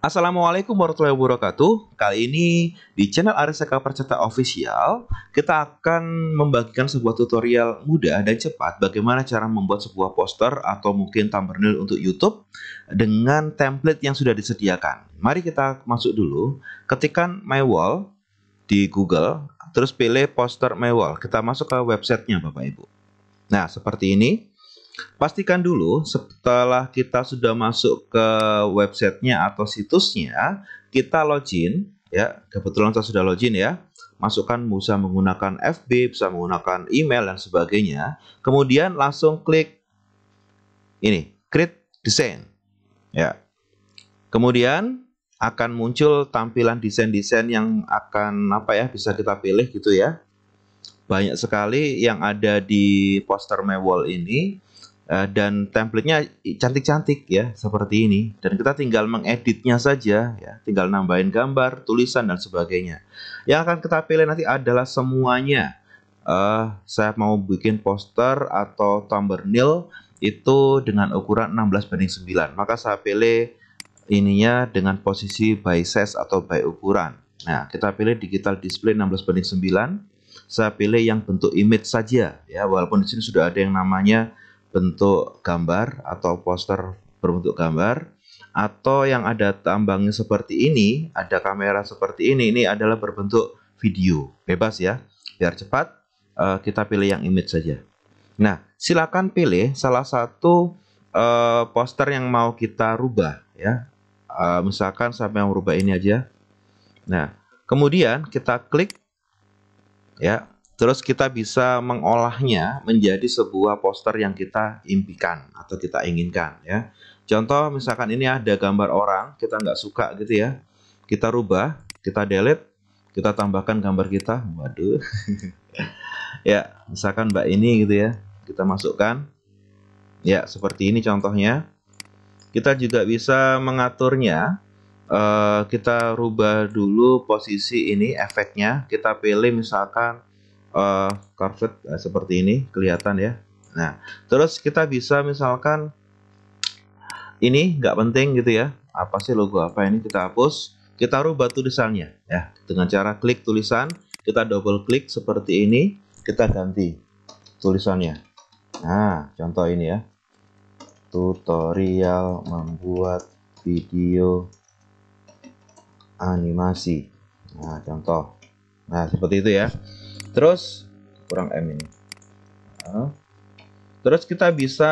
Assalamualaikum warahmatullahi wabarakatuh. Kali ini di channel Arisaka Percetak Official, kita akan membagikan sebuah tutorial mudah dan cepat bagaimana cara membuat sebuah poster atau mungkin thumbnail untuk YouTube dengan template yang sudah disediakan. Mari kita masuk dulu, ketikan my wall di Google, terus pilih poster my wall. Kita masuk ke websitenya Bapak Ibu. Nah, seperti ini. Pastikan dulu setelah kita sudah masuk ke websitenya atau situsnya, kita login. Ya, kebetulan saya sudah login ya. Masukkan bisa menggunakan FB, bisa menggunakan email dan sebagainya. Kemudian langsung klik ini, create design. Ya. Kemudian akan muncul tampilan desain-desain yang akan apa ya bisa kita pilih gitu ya. Banyak sekali yang ada di poster mewall ini Eh, dan templatenya cantik-cantik ya seperti ini dan kita tinggal mengeditnya saja ya tinggal nambahin gambar tulisan dan sebagainya yang akan kita pilih nanti adalah semuanya uh, saya mau bikin poster atau thumbnail itu dengan ukuran 16 banding 9 maka saya pilih ininya dengan posisi by size atau by ukuran nah kita pilih digital display 16 banding 9 saya pilih yang bentuk image saja ya walaupun di sini sudah ada yang namanya bentuk gambar atau poster berbentuk gambar atau yang ada tambangnya seperti ini, ada kamera seperti ini, ini adalah berbentuk video. Bebas ya, biar cepat uh, kita pilih yang image saja. Nah, silakan pilih salah satu uh, poster yang mau kita rubah ya. Uh, misalkan sampai yang rubah ini aja. Nah, kemudian kita klik ya terus kita bisa mengolahnya menjadi sebuah poster yang kita impikan atau kita inginkan ya. Contoh misalkan ini ada gambar orang, kita nggak suka gitu ya. Kita rubah, kita delete, kita tambahkan gambar kita. Waduh. ya, misalkan Mbak ini gitu ya. Kita masukkan. Ya, seperti ini contohnya. Kita juga bisa mengaturnya Uh, kita rubah dulu posisi ini efeknya kita pilih misalkan uh, carpet uh, seperti ini kelihatan ya nah terus kita bisa misalkan ini nggak penting gitu ya apa sih logo apa ini kita hapus kita rubah tulisannya ya dengan cara klik tulisan kita double klik seperti ini kita ganti tulisannya nah contoh ini ya tutorial membuat video animasi nah contoh nah seperti itu ya terus kurang M ini nah. terus kita bisa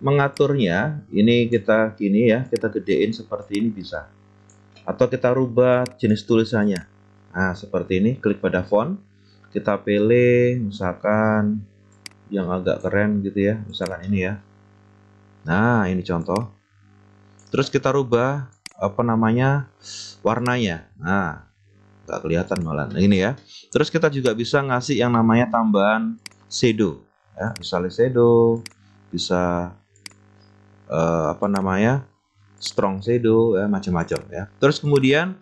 mengaturnya ini kita gini ya kita gedein seperti ini bisa atau kita rubah jenis tulisannya nah seperti ini klik pada font kita pilih misalkan yang agak keren gitu ya misalkan ini ya nah ini contoh terus kita rubah apa namanya warnanya nah nggak kelihatan malah nah, ini ya terus kita juga bisa ngasih yang namanya tambahan sedo ya misalnya shadow bisa uh, apa namanya strong sedo ya macam-macam ya terus kemudian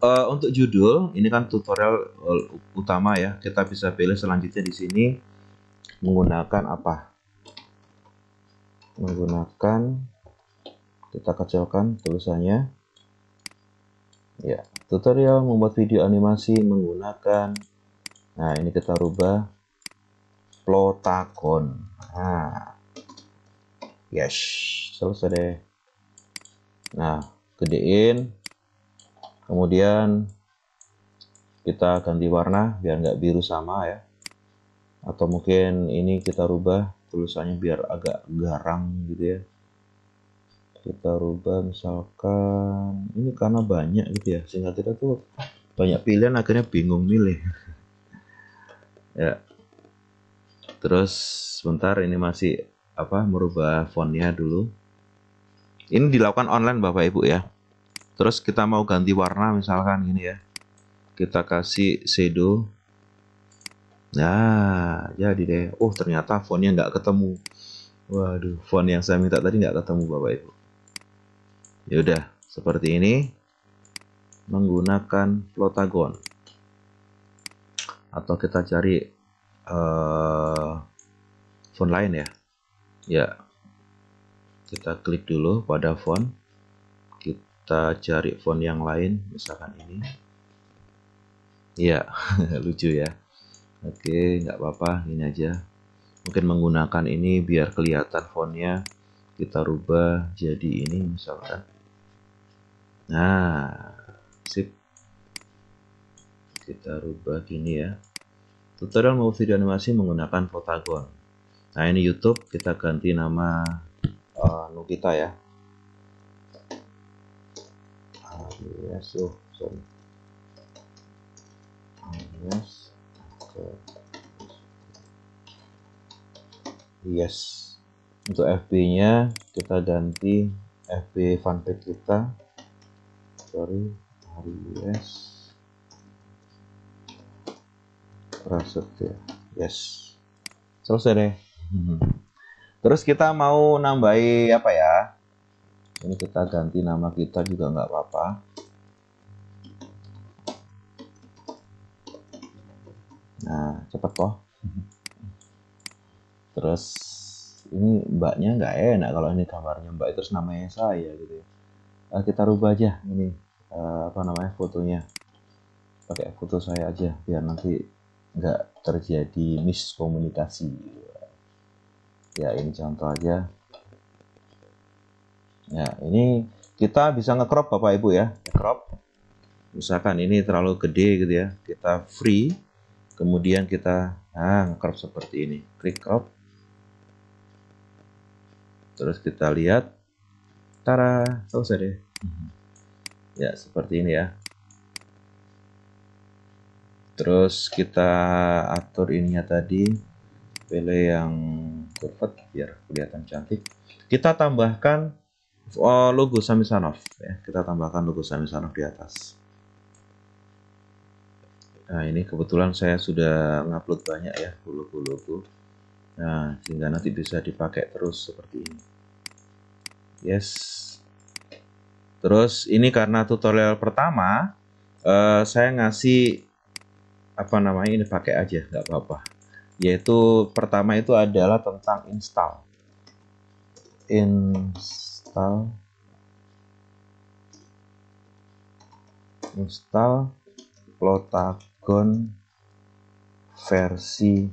uh, untuk judul ini kan tutorial eh, utama ya kita bisa pilih selanjutnya di sini menggunakan apa menggunakan kita kecilkan tulisannya ya tutorial membuat video animasi menggunakan nah ini kita rubah plotakon nah yes selesai deh nah gedein kemudian kita ganti warna biar nggak biru sama ya atau mungkin ini kita rubah tulisannya biar agak garang gitu ya kita rubah misalkan ini karena banyak gitu ya sehingga kita tuh banyak pilihan akhirnya bingung milih ya terus sebentar ini masih apa merubah fontnya dulu ini dilakukan online bapak ibu ya terus kita mau ganti warna misalkan gini ya kita kasih shadow ya jadi deh oh ternyata fontnya nggak ketemu waduh font yang saya minta tadi nggak ketemu bapak ibu Yaudah seperti ini menggunakan plotagon atau kita cari uh, font lain ya ya kita klik dulu pada font kita cari font yang lain misalkan ini ya lucu ya oke nggak apa-apa ini aja mungkin menggunakan ini biar kelihatan fontnya kita rubah jadi ini misalkan Nah, sip. Kita rubah gini ya. Tutorial mau video animasi menggunakan Protagon. Nah, ini YouTube kita ganti nama uh, eh, Nukita ya. Yes, oh, sorry. Alias, yes. Untuk FB-nya kita ganti FB fanpage kita sorry hari US ya yes selesai deh hmm. terus kita mau nambahi apa ya ini kita ganti nama kita juga nggak apa-apa nah cepet kok terus ini mbaknya nggak enak kalau ini gambarnya mbak terus namanya saya gitu ya nah, kita rubah aja ini uh, apa namanya fotonya pakai foto saya aja biar nanti nggak terjadi miskomunikasi ya ini contoh aja ya ini kita bisa ngecrop bapak ibu ya crop misalkan ini terlalu gede gitu ya kita free kemudian kita nah, ngecrop seperti ini klik crop terus kita lihat tara selesai deh mhm ya seperti ini ya terus kita atur ininya tadi pilih yang curved biar kelihatan cantik kita tambahkan oh, logo Samisanov ya kita tambahkan logo Samisanov di atas nah ini kebetulan saya sudah ngupload banyak ya logo-logo nah sehingga nanti bisa dipakai terus seperti ini yes Terus ini karena tutorial pertama uh, saya ngasih apa namanya ini pakai aja nggak apa-apa. Yaitu pertama itu adalah tentang install. Install install Plotagon versi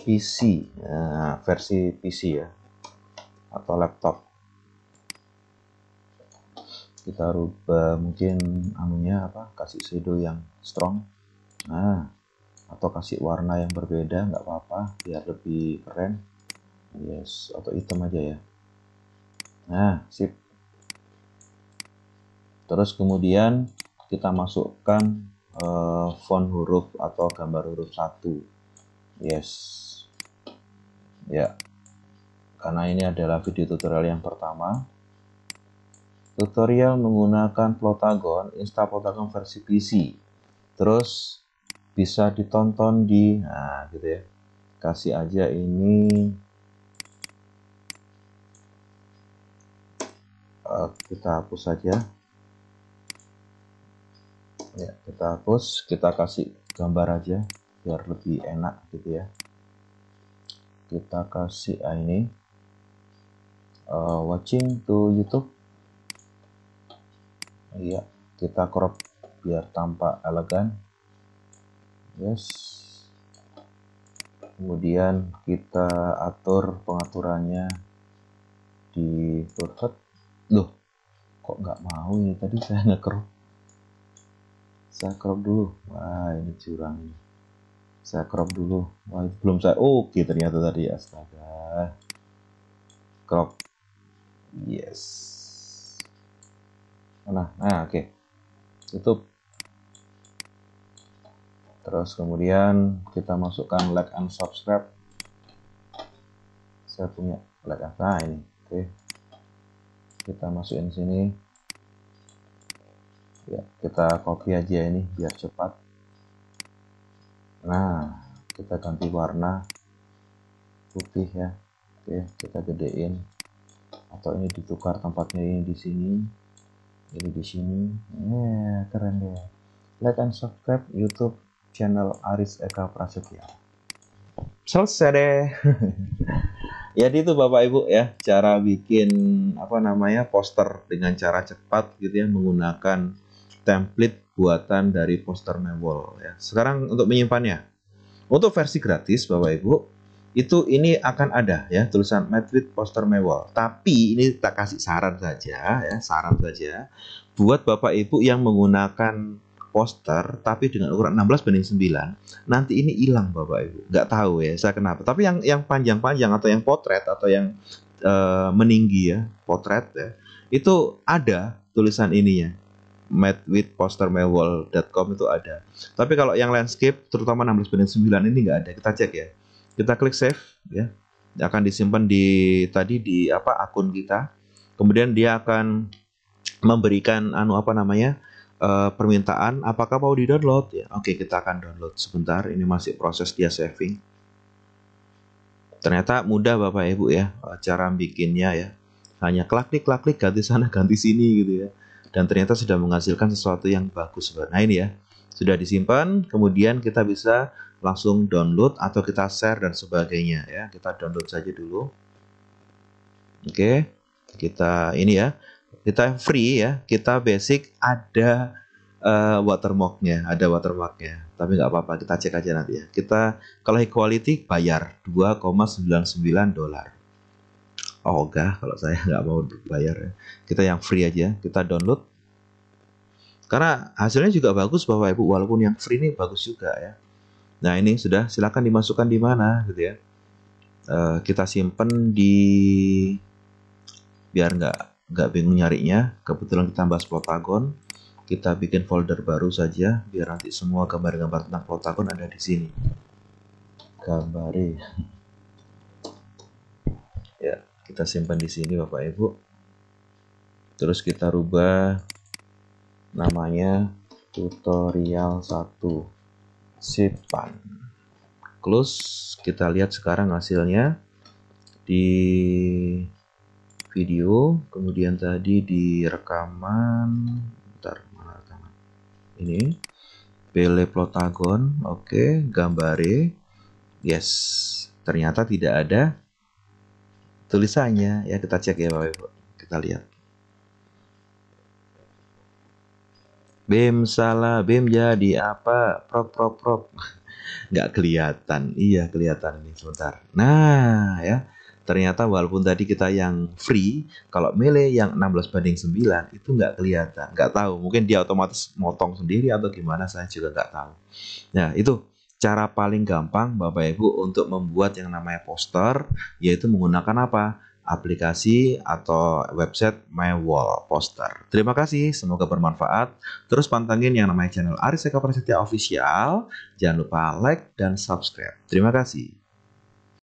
PC, nah, versi PC ya atau laptop kita rubah mungkin anunya apa kasih shadow yang strong nah atau kasih warna yang berbeda nggak apa-apa biar lebih keren yes atau item aja ya nah sip terus kemudian kita masukkan uh, font huruf atau gambar huruf satu yes ya karena ini adalah video tutorial yang pertama tutorial menggunakan Plotagon, install Plotagon versi PC. Terus bisa ditonton di nah gitu ya. Kasih aja ini eh, kita hapus saja. Ya, kita hapus, kita kasih gambar aja biar lebih enak gitu ya kita kasih ah, ini uh, watching to YouTube iya kita crop biar tampak elegan yes kemudian kita atur pengaturannya di shortcut loh kok nggak mau ini tadi saya crop. saya crop dulu wah ini curang ini saya crop dulu wah belum saya oke okay, ternyata tadi astaga crop yes mana nah oke okay. tutup terus kemudian kita masukkan like and subscribe saya punya like apa nah ini oke okay. kita masukin sini ya kita copy aja ini biar cepat nah kita ganti warna putih ya oke kita gedein atau ini ditukar tempatnya ini di sini jadi di sini yeah, keren deh like and subscribe YouTube channel Aris Eka Prasetya selesai deh jadi ya, itu bapak ibu ya cara bikin apa namanya poster dengan cara cepat gitu ya menggunakan template buatan dari poster Neville ya sekarang untuk menyimpannya untuk versi gratis bapak ibu itu ini akan ada ya tulisan Madrid poster mewah. Tapi ini kita kasih saran saja ya, saran saja buat Bapak Ibu yang menggunakan poster tapi dengan ukuran 16 banding 9 nanti ini hilang Bapak Ibu nggak tahu ya saya kenapa tapi yang yang panjang-panjang atau yang potret atau yang e, meninggi ya potret ya itu ada tulisan ininya made with postermewall.com itu ada tapi kalau yang landscape terutama 16 9 ini nggak ada kita cek ya kita klik save ya. Akan disimpan di tadi di apa akun kita. Kemudian dia akan memberikan anu apa namanya? Uh, permintaan apakah mau di-download ya. Oke, kita akan download sebentar. Ini masih proses dia saving. Ternyata mudah Bapak Ibu ya eh, cara bikinnya ya. Hanya klik klik klik klik ganti sana ganti sini gitu ya. Dan ternyata sudah menghasilkan sesuatu yang bagus. Nah ini ya sudah disimpan, kemudian kita bisa langsung download atau kita share dan sebagainya ya. Kita download saja dulu. Oke. Kita ini ya. Kita free ya. Kita basic ada uh, watermarknya, ada watermarknya. Tapi nggak apa-apa, kita cek aja nanti ya. Kita kalau high quality bayar 2,99 dolar. Oh enggak, kalau saya nggak mau bayar ya. Kita yang free aja, kita download. Karena hasilnya juga bagus Bapak Ibu walaupun yang free ini bagus juga ya. Nah, ini sudah silahkan dimasukkan di mana gitu ya. e, kita simpen di biar nggak nggak bingung nyarinya. Kebetulan kita bahas Plotagon, kita bikin folder baru saja biar nanti semua gambar-gambar tentang Plotagon ada di sini. Gambar Ya, kita simpan di sini Bapak Ibu. Terus kita rubah namanya tutorial 1 Sipan close kita lihat sekarang hasilnya di video kemudian tadi di rekaman bentar mana rekaman ini pele plotagon oke gambare yes ternyata tidak ada tulisannya ya kita cek ya Bapak Ibu kita lihat Bim salah, Bim jadi apa? Prop, prop, prop. Nggak kelihatan. Iya, kelihatan ini sebentar. Nah, ya. Ternyata walaupun tadi kita yang free, kalau mele yang 16 banding 9 itu nggak kelihatan. Nggak tahu, mungkin dia otomatis motong sendiri atau gimana, saya juga nggak tahu. Nah, itu cara paling gampang Bapak Ibu untuk membuat yang namanya poster, yaitu menggunakan apa? aplikasi atau website My Wall Poster. Terima kasih, semoga bermanfaat. Terus pantengin yang namanya channel Aris Eka Prasetya Official. Jangan lupa like dan subscribe. Terima kasih.